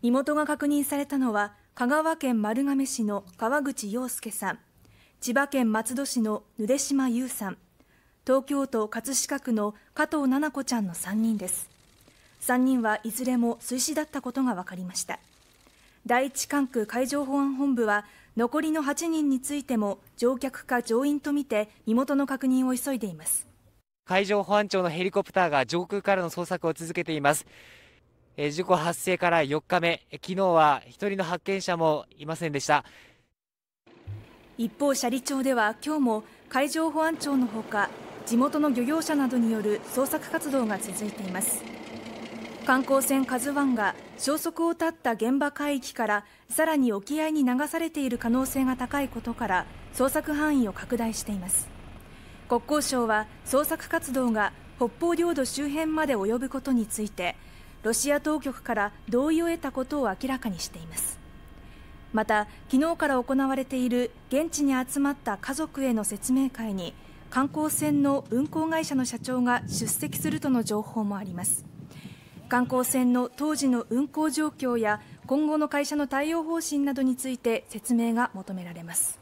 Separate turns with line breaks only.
身元が確認されたのは香川県丸亀市の川口洋介さん千葉県松戸市のぬで島優さん東京都葛飾区の加藤七菜子ちゃんの3人です3人はいずれも水死だったことが分かりました第一管区海上保安本部は残りの8人についても乗客か乗員とみて身元の確認を急いでいます
海上保安庁のヘリコプターが上空からの捜索を続けていますえ事故発生から4日目、昨日は1人の発見者もいませんでした。
一方、斜里町では今日も海上保安庁のほか、地元の漁業者などによる捜索活動が続いています。観光船「k a z u i が消息を絶った現場海域からさらに沖合に流されている可能性が高いことから捜索範囲を拡大しています国交省は捜索活動が北方領土周辺まで及ぶことについてロシア当局から同意を得たことを明らかにしていますまた昨日から行われている現地に集まった家族への説明会に観光船の運航会社の社長が出席するとの情報もあります観光船の当時の運航状況や今後の会社の対応方針などについて説明が求められます